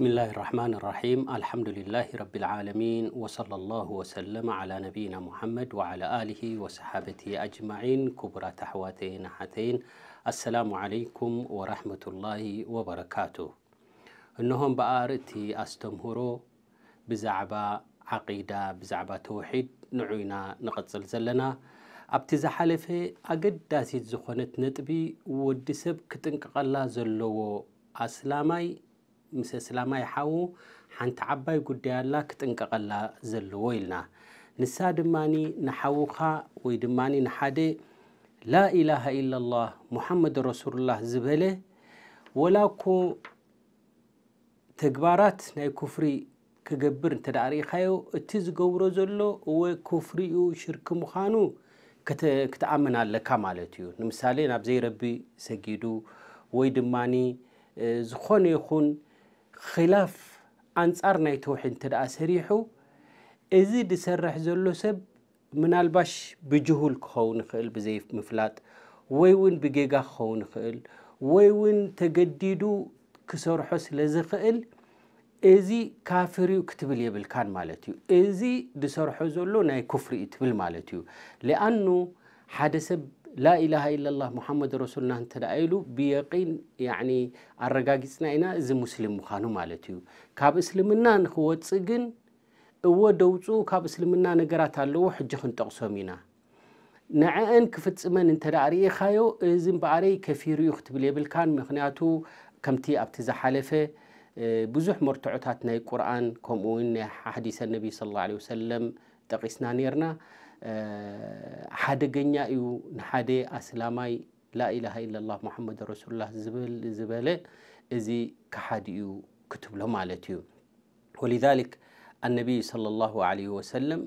بسم الله الرحمن الرحيم الحمد لله رب العالمين وصلى الله وسلم على نبينا محمد وعلى آله وصحابته أجمعين كبرى تحواتين حتين السلام عليكم ورحمة الله وبركاته إنهم بآرتي أستمهرو بزعبة عقيدة بزعبة توحيد نعينا نقتل زلنا ኣብቲ ዝሓለፈ أقد ዝኾነት ነጥቢ نتبي ودسب ክጥንቀቐላ زلوو أسلامي ምስ እስላማ ሓዉ ሓንቲ ዓባይ ጉዳይ ኣላ ክጥንቀቐላ ዘለዎ ኢልና ንሳ ድማኒ ንሓዉኻ ወይ ድማኒ ንሓደ ላኢላሃ ኢላ ላህ ሙሓመድ ረሱሉላህ ዝበለ ወላ ኮ ተግባራት ናይ ኩፍሪ ክገብር እንተ ዳ ርኢኻዮ እቲ ዝገብሮ ዘሎ እወ ኩፍሪኡ ሽርክ ምዃኑ ክትኣምን ኣለካ ማለት እዩ ንምሳሌ ናብ ዘይረቢ ሰጊዱ ወይ ድማኒ ዝኾነ ይኹን ክላፍ ኣንጻር ናይ ተውሒድ እንተ ደኣ ሰሪሑ እዚ ድሰርሕ ዘሎ ሰብ ምናልባሽ ብጅሁል ክኸውን ይኽእል ብዘይ ምፍላጥ ወይ እውን ብጌጋ ክኸውን ይኽእል ወይ እውን ተገዲዱ ክሰርሖ ስለ ዝኽእል እዚ ካፍር ክትብል የብልካን ማለት እዩ እዚ ድሰርሖ ዘሎ ናይ ክፍሪ እዩ ትብል ማለት እዩ ሊኣኑ ሓደ ሰብ لا ኢላሃ ኢለላህ ሙሐመድ ረሱልና እንተ ደኣ ኢሉ ብየቒን ያዕኒ ኣረጋጊፅና ኢና እዚ ሙስሊም ምዃኑ ማለት እዩ ካብ እስልምና ንክወፅእ ግን እዎ ደውፅኡ ካብ እስልምና ነገራት ኣለዎ ሕጂ ክንጠቕሶም ኢና ንዕአን ክፍፅመን እንተ ደኣ ርኢኻዮ እዚ እምበኣረይ ከፊሩ እዩ ክትብል የብልካን ምክንያቱ ከምቲ ኣብቲ ዝሓለፈ ብዙሕ መርትዖታት ናይ ቁርኣን ከምኡ እውን ናይ ሓዲሰ ነቢ ስለ ላ ወሰለም ጠቂስና ነርና ሓደገኛ እዩ ንሓደ ኣስላማይ ላኢላሃ ኢለላ ሙሓመድ ረሱሉላ ዝብል ዝበለ እዚ ክሓድ እዩ ክትብሎ ማለት እዩ ወሊዛሊክ ኣነቢይ صለ ላሁ ለ ወሰለም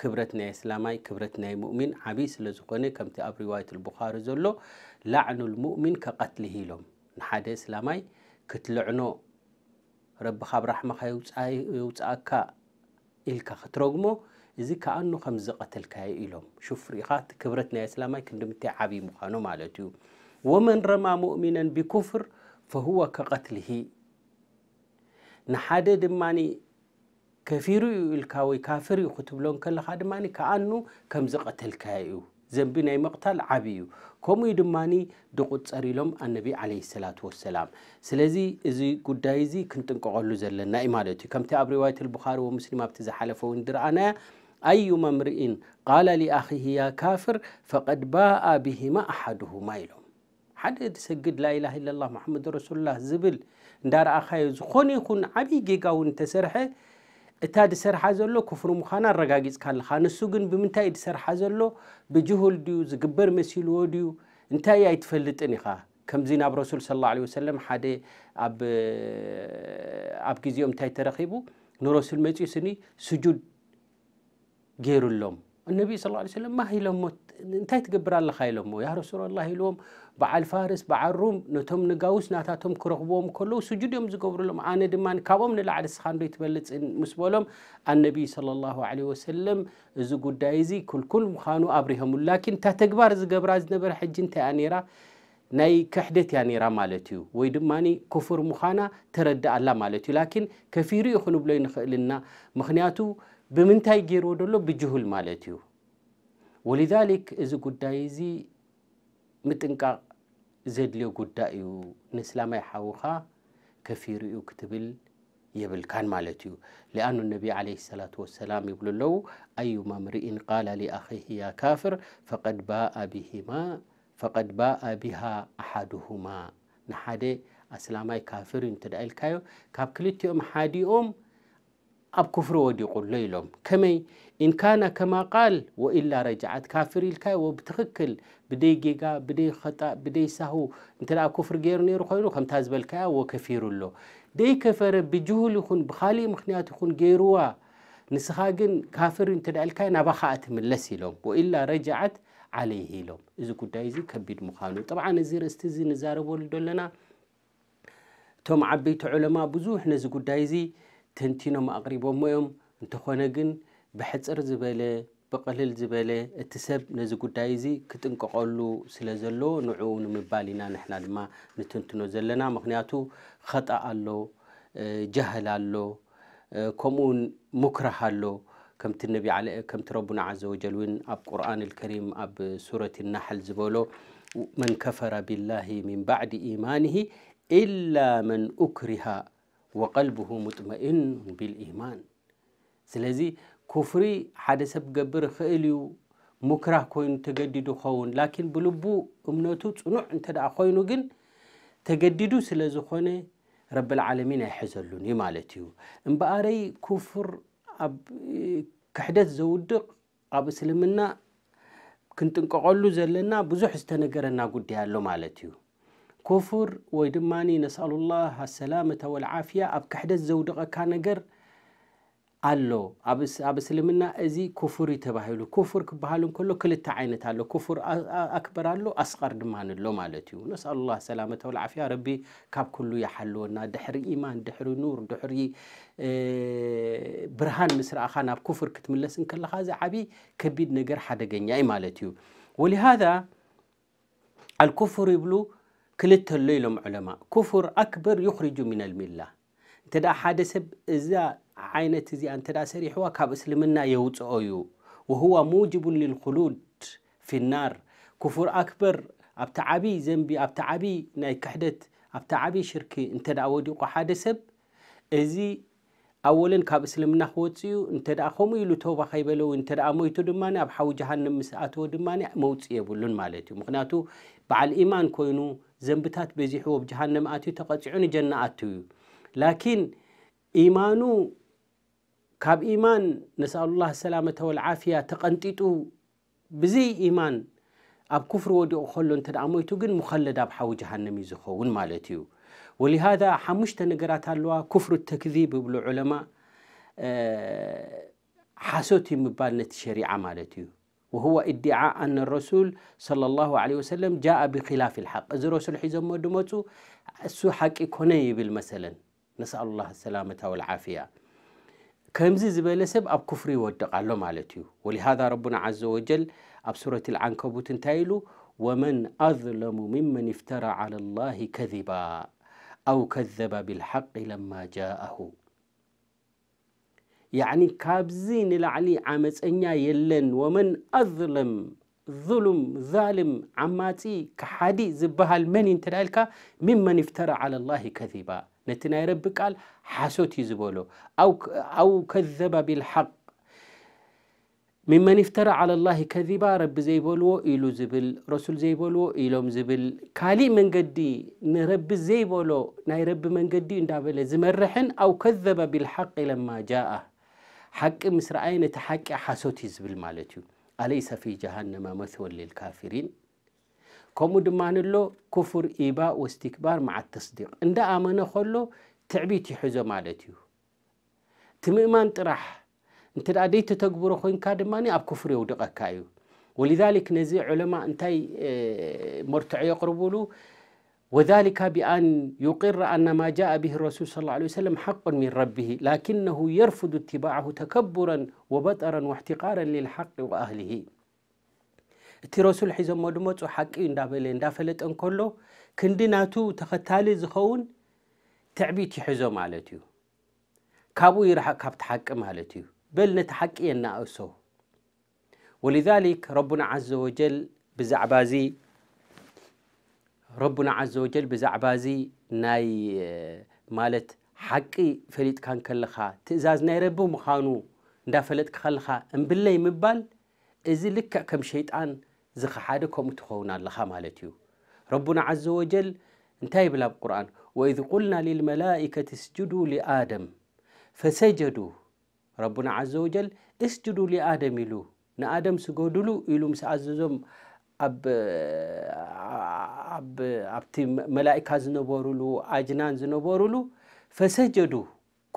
ክብረት ናይ እስላማይ ክብረት ናይ ሙእሚን ዓብይ ስለ ዝኾነ ከምቲ ኣብ ሪዋየት ልቡኻሪ ዘሎ ላዕኑ ልሙእሚን ከቐትልሂ ኢሎም ንሓደ እስላማይ ክትልዕኖ ረቢ ካብ ራሕማኻ የውፃእካ ኢልካ ክትረግሞ እዚ ከኣኑ ከም ዝቐተልካየ ኢሎም ሹፍ ርኢኻ እቲ ክብረት ናይ እስላማይ ክንዲምንታይ ዓብዪ ምዃኑ ማለት እዩ ወመን ረማ ሙእሚነን ብኩፍር ፈሁወ ከቐትልሂ ንሓደ ድማኒ ከፊሩ እዩ ኢልካ ወይ ካፍር እዩ ክትብሎን ከለኻ ድማኒ ከኣኑ ከም ዝቐተልካየ እዩ ዘንቢ ናይ መቕታል ዓብዪ እዩ ከምኡ ድማኒ ድቁፀር ኢሎም ኣነቢ ዓለ ሰላት ወሰላም ስለዚ እዚ ጉዳይ እዚ ክንጥንቀቐሉ ዘለና እዩ ማለት እዩ ከምቲ ኣብ ሪዋየት ልቡኻሪ ወሙስሊም ኣብቲ ዝሓለፈ እውን ድረኣናያ أيما امرئ قال لأخيه يا كافر فقد باء بهما أحدهما إلهم ሓደ ዝሰግድ ላኢላ ኢለላ መሓመድ ረሱሉላ ዝብል እንዳረኣኻዮ ዝኾነ ይኹን ዓብዪ ጌጋ እውን ተሰርሐ እታ ድሰርሓ ዘሎ ክፍሪ ምዃና ኣረጋጊፅካ ኣለኻ ንሱ ግን ብምንታይ ድሰርሓ ዘሎ ብጅሁል ድዩ ዝግበር መሲልዎ ድዩ እንታይ ኣይትፈልጥን ኢኻ ከምዚ ናብ ረሱል ስ ላ ወሰለም ሓደ ኣብ ግዜኦም እንታይ ተረኺቡ ንረሱል መፅኡ ስኒ ስጁድ ገይሩሎም النبي صلى الله عليه وسلم ما هيلهم እንታይ ትገብር ኣለካ ኢሎሞ ያ ረሱላ ላ ኢልዎም በዓል ፋርስ በዓል ሩም ነቶም ንጋውስ ናታቶም ክረኽብዎም ከለዉ ስጁድ እዮም ዝገብሩሎም ኣነ ድማ ካብኦም ንላዕሊ ስኻ ንዶ ትበልፅ ምስ በሎም ኣነቢይ صለ ላሁ ለ ወሰለም እዚ ጉዳይ እዚ ኩልኩል ምዃኑ ኣብሪሆምሉ ላኪን እታ ተግባር ዝገብራ ዝነበረ ሕጂ እንታይ እያ ነይራ ናይ ክሕደት እያ ነይራ ማለት እዩ ወይ ድማ ኩፍር ምዃና ተረዳእ ኣላ ማለት እዩ ላኪን ከፊሩ ዩ ክንብሎ ይንኽእልና ምክንያቱ ብምንታይ ገይርዎ ደሎ ብጅሁል ማለት እዩ ወሊዛሊክ እዚ ጉዳይ እዚ ምጥንቃቕ ዘድልዮ ጉዳይ እዩ ንእስላማይ ሓዉኻ ከፊርኡ ክትብል የብልካን ማለት እዩ ሊኣኑ ነቢ ለ ሰላት ወሰላም ይብሉ ኣለዉ ኣዩማ ምርኢን ቃላ ሊኣኺሂ ያ ካፍር ፈቀድ ባኣ ብሂማ ፈቀድ ባኣ ቢሃ ኣሓድሁማ ንሓደ ኣስላማይ ካፍር እዩ እንተዳ ኢልካዮ ካብ ክልቲኦም ሓዲኦም أب كفر وديقول ليلهم كمي إن كان كما قال وإلا رجعت كافر الكاي وبتخكل بدي جيجا بدي خطأ بدي سهو انت لا كفر غير نير خيرو خم تازب الكاي وكفير له دي كفر بجهل يخون بخالي مخنيات يخون غيروا نسخا جن كافر انت لا الكاي نبخات من لسي لهم وإلا رجعت عليه لهم إذا كنت دايزي كبير مخانو طبعا نزير استزي نزارب ولدولنا توم عبيت علماء بزوح نزي كنت دايزي ተንቲኖም ኣቕሪቦሞ ዮም እንተኾነ ግን ብሕፅር ዝበለ ብቕልል ዝበለ እቲ ሰብ ነዚ ጉዳይ እዚ ክጥንቀቐሉ ስለ ዘለዎ ንዕኡ ንምባል ኢና ንሕና ድማ ንትንትኖ ዘለና ምክንያቱ ኸጣእ ኣሎ ጃህል ኣሎ ከምኡውን ሙክራህ ኣሎ ከምቲ ነቢ ከምቲ ረቡና ዘ ወጀል እውን ኣብ ቁርኣን ልከሪም ኣብ ሱረት ናሕል ዝበሎ መን ከፈረ ብላሂ ምን ባዕዲ ኢማንሂ ኢላ መን ኡክሪሃ ወቀልብሁ ሙጥመኢን ቢልኢማን ስለዚ ኩፍሪ ሓደ ሰብ ክገብር ክእል እዩ ሙክራህ ኮይኑ ተገዲዱ ክኸውን ላኪን ብልቡ እምነቱ ፅኑዕ እንተ ደኣ ኮይኑ ግን ተገዲዱ ስለ ዝኾነ ረብልዓለሚን ኣይሕዘሉን እዩ ማለት እዩ እምበኣረይ ኩፍር ኣብ ክሕደት ዘውድቕ ኣብ እስልምና ክንጥንቀቐሉ ዘለና ብዙሕ ዝተነገረና ጉዳይ ኣሎ ማለት እዩ كفر ويدماني نسأل الله السلامة والعافية أب كحدة زودقة كانجر ألو أبس أبس أزي كفر يتبهلو كفر كبهالون كله كل التعينة تعلو كفر أكبر ألو أصغر دمان اللو مالتيو نسأل الله السلامة والعافية ربي كاب كله يحلونا دحر إيمان دحر نور دحر إيه برهان مصر أخانا بكفر كتملس إن كل هذا عبي كبيد نجر حدا جنيا مالتيو ولهذا الكفر يبلو كلت الليل علماء كفر أكبر يخرج من الملة تدا حد سب إذا عينة زي أن تدا سريح وكاب سلمنا يهوت أيو وهو موجب للخلود في النار كفر أكبر أبتعبي زنبي أبتعبي نايك حدت أبتعبي شركي أنت دا أودي قحد سب إذا أولا كاب سلمنا خوتيو أنت دا خمي لتوبة خيبلو أنت دا مويتو دماني أبحاو جهنم مسأتو دماني موت يبولون مالتيو مخناتو بعال إيمان كوينو زنبتات بزيحو بجهنم آتي تقطعون جنة آتي لكن إيمانو كاب إيمان نسأل الله السلامة والعافية تقنطيتو بزي إيمان أب كفر ودي أخلون تدعمويتو جن مخلد أب حو جهنم يزخون مالتيو ولهذا حمشت نقرات اللوا كفر التكذيب بالعلماء أه حاسوتي مبالنة شريعة مالتيو وهو ادعاء أن الرسول صلى الله عليه وسلم جاء بخلاف الحق إذا رسول حزم دمته سو حق كوني بالمثلا نسأل الله السلامة والعافية كمزي زبالة سب أب كفري ودق على مالتي ولهذا ربنا عز وجل أب سورة العنكبوت انتايلو ومن أظلم ممن افترى على الله كذبا أو كذب بالحق لما جاءه يعني كابزين العلي عمت انيا يلن ومن اظلم ظلم ظالم عماتي كحدي زبها المن انتلالك ممن افترى على الله كذبا نتنا رب قال حسوتي زبولو او او كذب بالحق ممن افترى على الله كذبا رب زي بولو إلو زبل رسول زي بولو إلو مزبل كالي من قدي نرب زي بولو ناي رب من قدي ندابل زمرحن أو كذب بالحق لما جاءه حق مسرائي نتحق حسوتيز زبل أليس في جهنم مثول للكافرين كومو دمان اللو كفر إيباء واستكبار مع التصديق عند آمن خلو تعبيتي حزو مالتيو تمئمان تراح انت الأديت تقبر خوين كادماني أب كفر يودق كايو ولذلك نزي علماء انتاي آه، مرتعي يقربولو وذلك بأن يقر أن ما جاء به الرسول صلى الله عليه وسلم حق من ربه لكنه يرفض اتباعه تكبرا وبطرا واحتقارا للحق وأهله እቲ ረሱል ሒዞሞ ድመፁ ሓቂ እዩ እንዳበለ እንዳፈለጠ እንከሎ ክንዲ ናቱ ተኸታሊ ዝኸውን ትዕቢት ይሕዞ ማለት እዩ ካብኡ ይርሓቅ ካብቲ ሓቂ ማለት እዩ በል ነቲ ሓቂ የናእሶ ወሊዛሊክ ረቡና ዓዘ ወጀል ብዛዕባ እዚ ረቡና ዘ ወጀል ብዛዕባ እዚ ናይ ማለት ሓቂ ፈሊጥካ ከለኻ ትእዛዝ ናይ ረቢ ምዃኑ እንዳፈለጥካ ከለኻ እምብለይ ምባል እዚ ልክዕ ከም ሸይጣን ዝኸሓደ ከምኡ ትኸውን ኣለኻ ማለት እዩ ረቡና ዘ ወጀል እንታይ ይብል ኣብ ቁርን ወኢዝ ቁልና ልልመላኢከት እስጅዱ ሊኣደም ፈሰጀዱ ረቡና ዘ ወጀል እስጅዱ ሊኣደም ኢሉ ንኣደም ስገድሉ ኢሉ ምስ ኣዘዞም ኣብቲ መላእካ ዝነበሩሉ ኣጅናን ዝነበሩሉ ፈሰጀዱ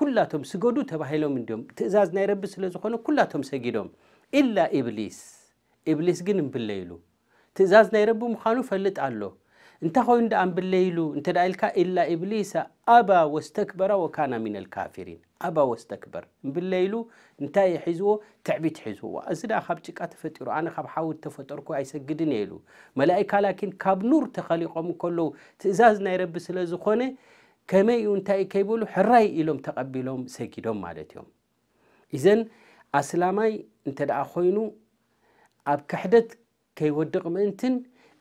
ኩላቶም ስገዱ ተባሂሎም እንዲኦም ትእዛዝ ናይ ረቢ ስለ ዝኾነ ኩላቶም ሰጊዶም ኢላ ኢብሊስ ኢብሊስ ግን እምብለ ኢሉ ትእዛዝ ናይ ረቢ ምዃኑ ፈልጥ ኣሎ انت خوين دا ام بالليلو انت دا الكا الا ابليس ابا واستكبر وكان من الكافرين ابا واستكبر بالليلو انت يحزو تعبيت حزو ازدا خاب تشقا تفطرو انا خاب حاول تفطركو اي سجدن يلو ملائكه لكن كاب نور تخليقهم كله تزازنا يا رب سلا كما ينتهي كيبولو حراي إلوم تقبلهم سجدهم مالتهم اذا اسلاماي انت دا خوينو اب كحدت كيودق منتن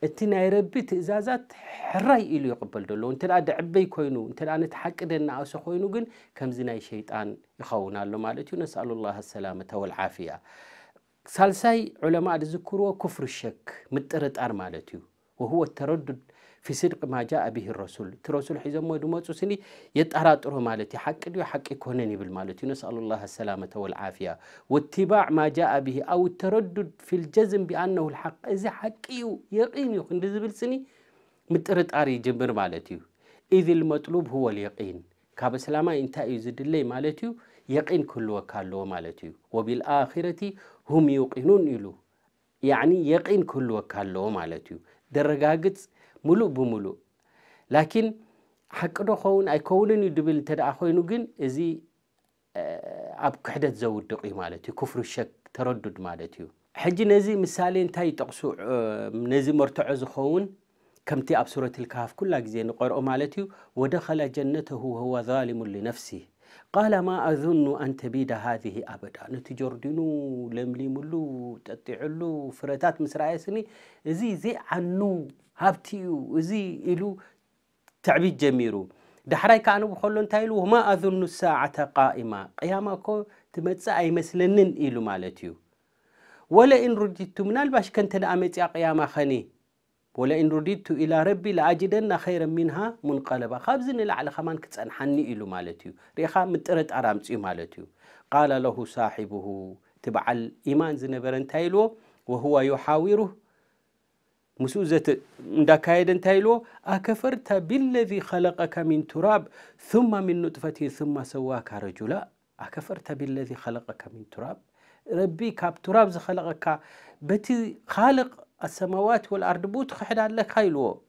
اتي ناي ربي تزازات حراي يقبل دولو انتلا دعبي كوينو انتلا نتحق دينا أوسو كوينو قن كمزيناي شيطان يخونا اللو مالتي نسأل الله السلامة والعافية سالساي علماء دي كفر الشك متقرد أر مالتي وهو التردد في صدق ما جاء به الرسول ترسل حزم سني تسني يتأراطر مالتي حق ديو حق يكونني بالمالتي نسأل الله السلامة والعافية واتباع ما جاء به أو التردد في الجزم بأنه الحق إذا حقي يقين يكون بالسني أري جبر مالتي إذ المطلوب هو اليقين كاب إنت انتهي اللي مالتي يقين كل وكالو مالتي وبالآخرة هم يوقنون إلو يعني يقين كل وكالو مالتي درجات ሙሉእ ብሙሉእ ላኪን ሓቂ ዶ ኸውን ኣይከውንን እዩ ድብል እንተ ደኣ ኮይኑ ግን እዚ ኣብ ክሕደት ዘውድቕ እዩ ማለት እዩ ክፍሪ ሸክ ተረዱድ ማለት እዩ ሕጂ ነዚ ምሳሌ እንታይ ይጠቕሱ ነዚ መርትዖ ዝኸውን ከምቲ ኣብ ሱረት ልካሃፍ ኩላ ግዜ ንቆርኦ ማለት እዩ ወደኸለ ጀነተሁ ወሁወ ዛሊሙ ሊነፍሲ ቃለ ማ ኣዙኑ ኣንተቢዳ ሃذህ ኣበዳ ነቲ ጆርዲኑ ለምሊሙሉ ጠጢዕሉ ፍረታት ምስ ረኣየስኒ እዚ ዘይዓኑ هابتيو وزي إلو تعبيد جميرو دحري كانوا بخلون تايلو وما أظن الساعة قائمة قيامة كو تمتسا أي مسلنن إلو مالتيو ولئن رددت من الباش كنت أمتي قيامة خني ولئن رددت إلى ربي لأجدن خيرا منها منقلبا خابزن لعل خمان كتسأنحني إلو مالتيو ريخا مترت أرامتي مالتيو قال له صاحبه تبع الإيمان زنبرن تايلو وهو يحاوره مسوزت دا كايدن تايلو أكفرت بالذي خلقك من تراب ثم من نطفة ثم سواك رجلا أكفرت بالذي خلقك من تراب ربي كاب تراب خلقك بتي خالق السماوات والأرض بوت خحد لك هايلو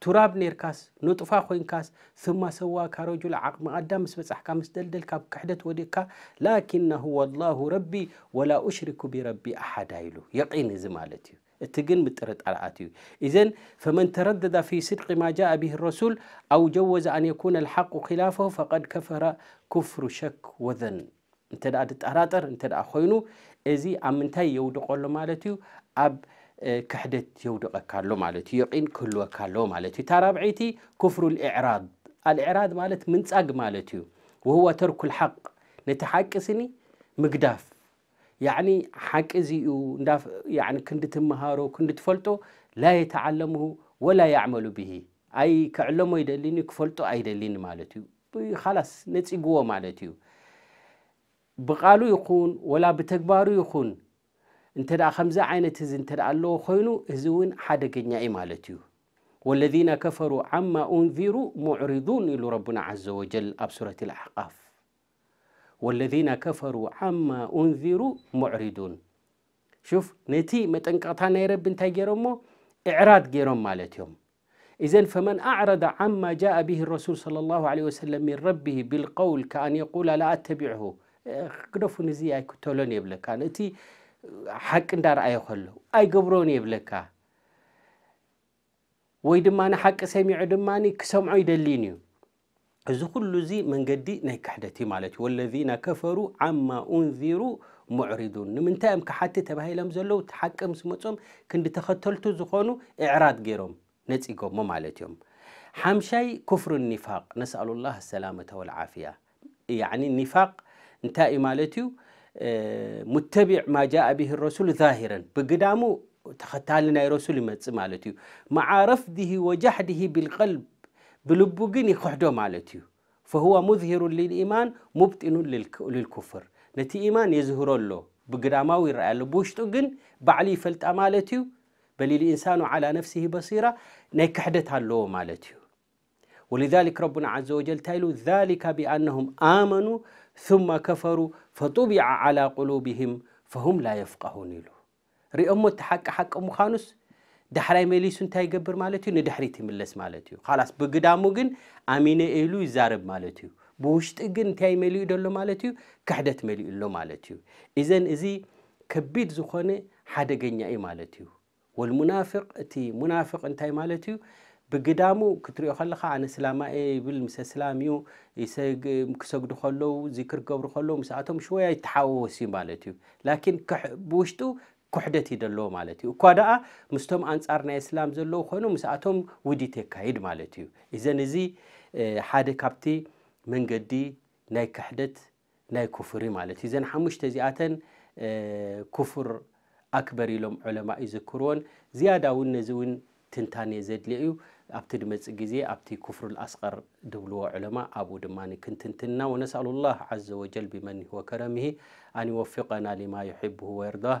تراب نيركاس نطفة خوينكاس ثم سواك رجلا عقم أدم بس أحكام سدلدل كاب كحدت وديكا لكن هو الله ربي ولا أشرك بربي أحد هايلو يقين زمالتي تجن بترد على عاتيو إذن فمن تردد في صدق ما جاء به الرسول أو جوز أن يكون الحق خلافه فقد كفر كفر شك وذن أنت لا تتأرطر أنت لا خوينو إذي أمنتاي يودق الله مالتيو أب كحدت يودق كالو مالتيو يقين كلو كالو مالتيو تارابعيتي كفر الإعراض الإعراض مالت منتاق مالتيو وهو ترك الحق نتحاكسني مقداف يعني حق زيو يعني كند تمهارو كند تفلتو لا يتعلمه ولا يعمل به أي كعلمه يدلين كفلتو أي دلين مالتيو خلاص نتيجوه مالتيو بقالو يكون ولا بتكبارو يكون انت دا خمسة عينة هز انت دا الله خينو هزون حدا كنيا مالتيو والذين كفروا عما أنذروا معرضون إلى ربنا عز وجل أب سورة الأحقاف والذين كفروا عما أنذروا معرضون شوف نتي متنقطع نيرب انتا جيرمو إعراض جيرم مالتهم إذن فمن أعرض عما جاء به الرسول صلى الله عليه وسلم من ربه بالقول كأن يقول لا أتبعه قدفو نزي أي كتولون يبلكا نتي حق دار أي خلو أي قبرون يبلكا ويدماني حق سميع دماني كسمعو يدلينيو እዚ ኩሉ እዚ መንገዲ ናይ ክሕደት እዩ ማለት እዩ ወለذና ከፈሩ ዓማ ኡንዚሩ ሙዕሪዱን ንምንታይ እዮም ክሓቲ ተባሂሎም ዘለዉ ተሓቂ ምስ መፆም ክንዲ ተኸተልቱ ዝኾኑ እዕራድ ገይሮም ነፂጎሞ ማለት እዮም ሓምሻይ ኩፍር ኒፋቅ ነስኣሉ ላህ ሰላመተ ወልዓፍያ ያዕኒ ኒፋቅ እንታይ እዩ ማለት እዩ ሙተቢዕ ማ ጃአ ብሂ ረሱል ዛሂረን ብግዳሙ ተኸታሊ ናይ ረሱል ይመፅእ ማለት እዩ መዓ ረፍድሂ ወጃሕድሂ ብልቀልብ بلبوجين يخدو مالتي فهو مظهر للإيمان مبتئن للكفر نتي إيمان يظهر له بقراماوي رأي البوشتوغن بعلي فلت أمالتي بل الإنسان على نفسه بصيرة نيكحدتها له مالتي ولذلك ربنا عز وجل تايلو ذلك بأنهم آمنوا ثم كفروا فطبع على قلوبهم فهم لا يفقهون له رئمو تحق حق خانوس ዳሕራይ መሊሱ እንታይ ይገብር ማለት እዩ ንድሕሪት ይምለስ ማለት እዩ ካላስ ብግዳሙ ግን ኣሚነ ኢሉ ይዛረብ ማለት እዩ ብውሽጢ ግን እንታይ መሊኡ ደሎ ማለት እዩ ክሕደት መሊኡ ሎ ማለት እዩ እዘን እዚ ከቢድ ዝኾነ ሓደገኛ እዩ ማለት እዩ ወልሙናፍቅ እቲ ሙናፍቅ እንታይ ማለት እዩ ብግዳሙ ክትሪኦ ከለካ ኣነ ስላማ ስላማኤ ይብል ምስ ስላም እዩ ክሰግዱ ከለዉ ዚክር ክገብሩ ከለዉ ምስኣቶም ሽወያ ይተሓወወስ እዩ ማለት እዩ ላኪን ብውሽጡ ኩሕደት እዩ ዘለዎ ማለት እዩ እኳ ደኣ ምስቶም ኣንጻር ናይ እስላም ዘለዉ ኮይኑ ምስኣቶም ውዲት የካይድ ማለት እዩ እዘን እዚ ሓደ ካብቲ መንገዲ ናይ ክሕደት ናይ ኩፍሪ ማለት እዩ እዘን ሓሙሽተ እዚኣተን ኩፍር ኣክበር ኢሎም ዑለማ ይዝክርዎን ዝያዳ እውን ነዚ እውን ትንታን ዘድልየ እዩ ኣብቲ ድመፅእ ግዜ ኣብቲ ኩፍር ልኣስቀር ድብልዎ ዑለማ ኣብኡ ድማ ክንትንትና ወነስኣሉ ላህ ዘ ወጀል ብመን ወከረምሂ ኣን ይወፊቀና ሊማ ዩሕብሁ ወየርዳህ